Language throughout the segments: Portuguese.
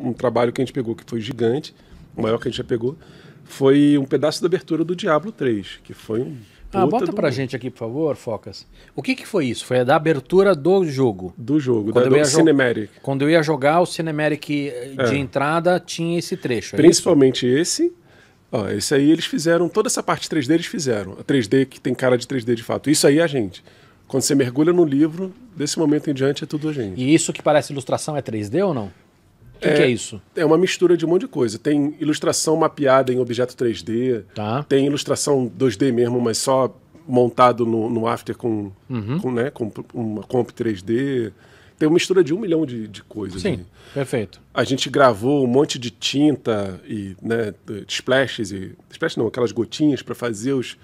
um trabalho que a gente pegou que foi gigante, o maior que a gente já pegou, foi um pedaço da abertura do Diablo 3, que foi um. Ah, bota pra mundo. gente aqui, por favor, Focas. O que, que foi isso? Foi a da abertura do jogo. Do jogo, quando da, do Cinematic. Quando eu ia jogar, o Cinematic eh, é. de é. entrada tinha esse trecho. É Principalmente isso? esse. Ó, esse aí eles fizeram, toda essa parte 3D eles fizeram. A 3D que tem cara de 3D de fato. Isso aí é a gente. Quando você mergulha no livro, desse momento em diante é tudo a gente. E isso que parece ilustração é 3D ou não? O que, é, que é isso? É uma mistura de um monte de coisa. Tem ilustração mapeada em objeto 3D, tá. tem ilustração 2D mesmo, mas só montado no, no After com, uhum. com, né, com uma comp 3D. Tem uma mistura de um milhão de, de coisas. Sim, perfeito. A gente gravou um monte de tinta e né, splashes e splash não, aquelas gotinhas para fazer os,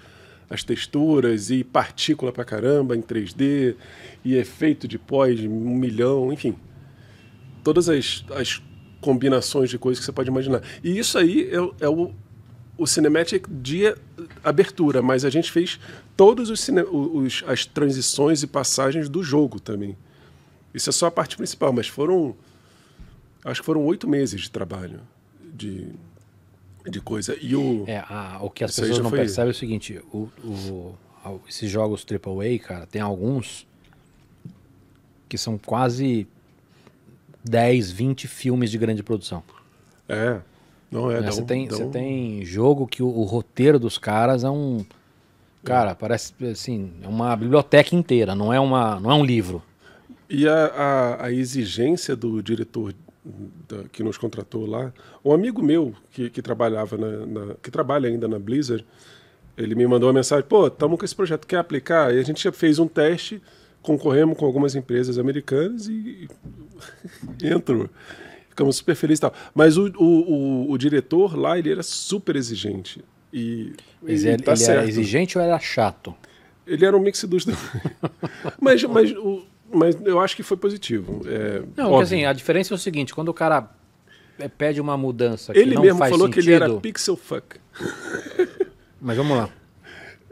as texturas e partícula para caramba em 3D e efeito de pós um milhão, enfim, todas as, as combinações de coisas que você pode imaginar. E isso aí é, é o, o Cinematic de abertura, mas a gente fez todas os, os, as transições e passagens do jogo também. Isso é só a parte principal, mas foram. Acho que foram oito meses de trabalho de, de coisa. E o. É, a, o que as pessoas não foi... percebem é o seguinte: o, o, esses jogos AAA, cara, tem alguns que são quase 10, 20 filmes de grande produção. É. Não é, né, Você um, tem, um... tem jogo que o, o, roteiro dos caras é um. Cara, é. parece assim, é uma biblioteca inteira, não é, uma, não é um livro. E a, a, a exigência do diretor da, que nos contratou lá, um amigo meu que, que trabalhava na, na, que trabalha ainda na Blizzard, ele me mandou uma mensagem: pô, estamos com esse projeto, quer aplicar? E a gente já fez um teste concorremos com algumas empresas americanas e, entrou. Ficamos super felizes e tal. Mas o, o, o, o, diretor lá, ele era super exigente. E, mas ele, tá ele era exigente ou era chato? Ele era um mix dos dois. mas, mas, o, mas eu acho que foi positivo. É, não, porque assim, a diferença é o seguinte, quando o cara é, pede uma mudança que ele não mesmo falou que ele era pixel fuck. mas vamos lá.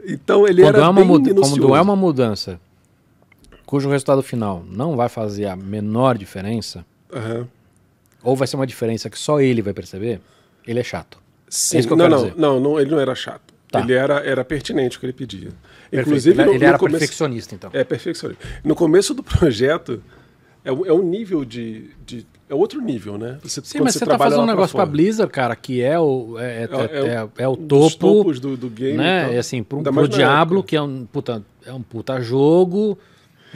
Então ele quando era é uma bem Quando é uma mudança cujo resultado final não vai fazer a menor diferença, uhum. ou vai ser uma diferença que só ele vai perceber, ele é chato. Sim, é isso que eu não, não, dizer. não, não, ele não era chato. Tá. Ele era, era pertinente o que ele pedia. Perfeito. Inclusive, ele, no, ele no era perfeccionista, então. É, perfeccionista. No começo do projeto, é, é um nível de, de é outro nível, né? Você, Sim, mas você está fazendo um negócio para a Blizzard, cara, que é o, é, é, é, é o topo. do, do game. Né? é assim, para o Diablo, época. que é um, puta, é um puta jogo,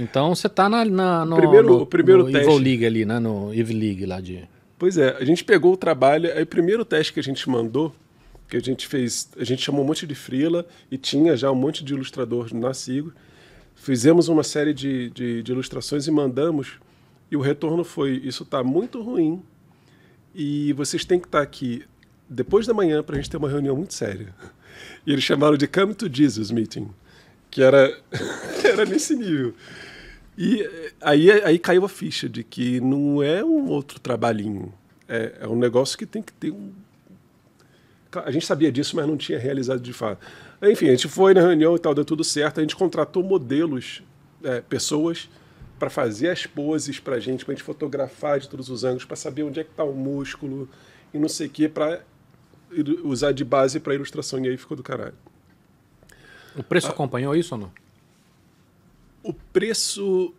então você está na, na, no, primeiro, no, o primeiro no teste. Evil League ali, né? No Evil League lá de. Pois é, a gente pegou o trabalho, aí o primeiro teste que a gente mandou, que a gente fez, a gente chamou um monte de frila e tinha já um monte de ilustradores na Sigo. Fizemos uma série de, de, de ilustrações e mandamos, e o retorno foi: isso está muito ruim, e vocês têm que estar tá aqui depois da manhã para a gente ter uma reunião muito séria. E eles chamaram de Come to Jesus Meeting, que era, que era nesse nível. E aí, aí caiu a ficha de que não é um outro trabalhinho. É, é um negócio que tem que ter um. A gente sabia disso, mas não tinha realizado de fato. Enfim, a gente foi na reunião e tal, deu tudo certo. A gente contratou modelos, é, pessoas, para fazer as poses para a gente, para a gente fotografar de todos os ângulos, para saber onde é que está o músculo e não sei o quê, para usar de base para ilustração. E aí ficou do caralho. O preço ah, acompanhou isso ou não? O preço.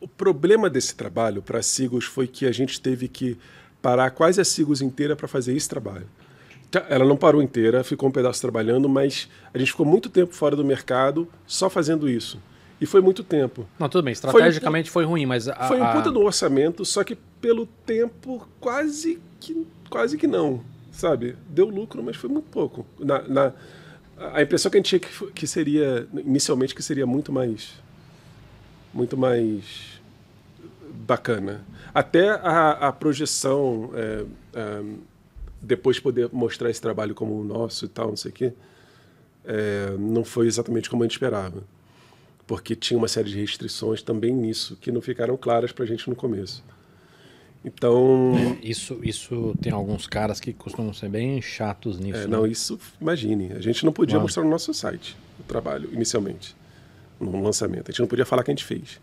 O problema desse trabalho para a Sigos foi que a gente teve que parar quase a Sigos inteira para fazer esse trabalho. Tá, ela não parou inteira, ficou um pedaço trabalhando, mas a gente ficou muito tempo fora do mercado só fazendo isso. E foi muito tempo. Não, tudo bem, estrategicamente foi, um, foi ruim, mas. A, foi um puta a... do orçamento, só que pelo tempo quase que, quase que não, sabe? Deu lucro, mas foi muito pouco. na, na a impressão que a gente tinha que, que seria inicialmente que seria muito mais muito mais bacana até a, a projeção é, é, depois poder mostrar esse trabalho como o nosso e tal não sei o quê é, não foi exatamente como a gente esperava porque tinha uma série de restrições também nisso que não ficaram claras para a gente no começo então. É, isso, isso tem alguns caras que costumam ser bem chatos é, nisso. É, não, né? isso, imagine. A gente não podia claro. Ah. mostrar no nosso site o trabalho, inicialmente, no lançamento. A gente não podia falar que a gente fez.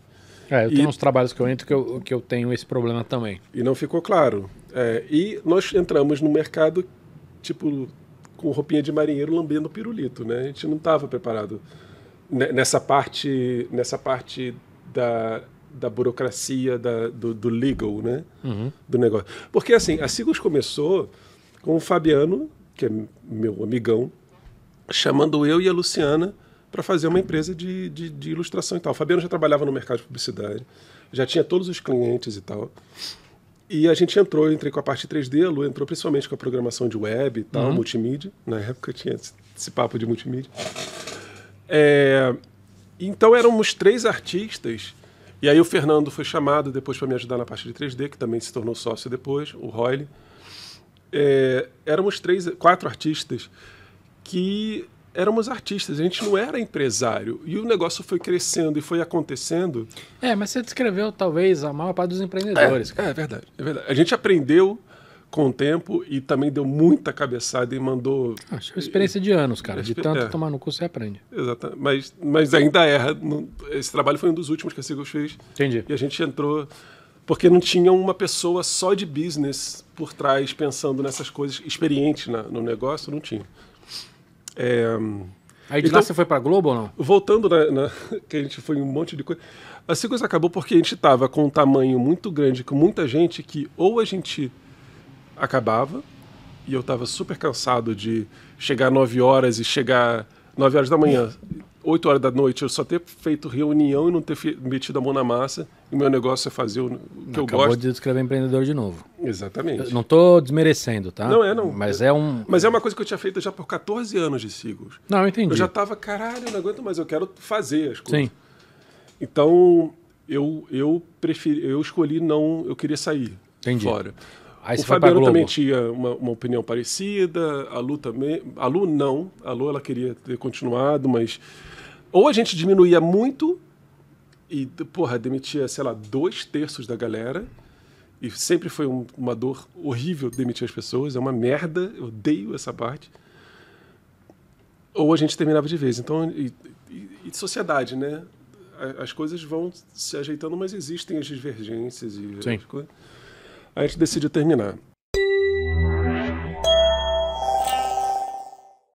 É, eu tenho e, uns trabalhos que eu entro que eu, que eu tenho esse problema também. E não ficou claro. É, e nós entramos no mercado, tipo, com roupinha de marinheiro lambendo pirulito, né? A gente não estava preparado nessa parte, nessa parte da da burocracia da, do, do, legal, né? Uhum. Do negócio. Porque, assim, a Sigos começou com o Fabiano, que é meu amigão, chamando eu e a Luciana para fazer uma empresa de, de, de, ilustração e tal. O Fabiano já trabalhava no mercado de publicidade, já tinha todos os clientes e tal. E a gente entrou, eu entrei com a parte 3D, a Lu entrou principalmente com a programação de web e tal, uhum. multimídia. Na época tinha esse, esse papo de multimídia. É, então éramos três artistas e aí o Fernando foi chamado depois para me ajudar na parte de 3D, que também se tornou sócio depois, o Royle. É, éramos três, quatro artistas que éramos artistas, a gente não era empresário. E o negócio foi crescendo e foi acontecendo. É, mas você descreveu talvez a maior parte dos é, empreendedores. É, é verdade, é verdade. A gente aprendeu com o tempo e também deu muita cabeçada e mandou. Acho uma é experiência de anos, cara. De tanto é. tomar no cu você aprende. Exatamente. Mas, mas ainda erra. Esse trabalho foi um dos últimos que a Seagulls fez. Entendi. E a gente entrou. Porque não tinha uma pessoa só de business por trás pensando nessas coisas, experiente na, no negócio, não tinha. É, Aí de então, lá você foi para Globo ou não? Voltando, né, na, na, que a gente foi um monte de coisa. A Seagulls acabou porque a gente estava com um tamanho muito grande, com muita gente que ou a gente acabava e eu estava super cansado de chegar 9 horas e chegar 9 horas da manhã, 8 horas da noite, eu só ter feito reunião e não ter metido a mão na massa. E o meu negócio é fazer o que Acabou eu gosto. Acabou de descrever empreendedor de novo. Exatamente. Eu não estou desmerecendo, tá? Não é, não. Mas é um. Mas é uma coisa que eu tinha feito já por 14 anos de siglos. Não, eu entendi. Eu já estava, caralho, eu não aguento mais, eu quero fazer as coisas. Sim. Então, eu, eu preferi, eu escolhi não, eu queria sair. Entendi. Fora. Aí o Fabiano também tinha uma, uma, opinião parecida, a Lu também. A Lu não, a Lu ela queria ter continuado, mas ou a gente diminuía muito e, porra, demitia, sei lá, dois terços da galera. E sempre foi um, uma dor horrível demitir as pessoas, é uma merda, eu odeio essa parte. Ou a gente terminava de vez. Então, e, e, e sociedade, né? As coisas vão se ajeitando, mas existem as divergências e. Sim. As coisas a gente decidiu terminar.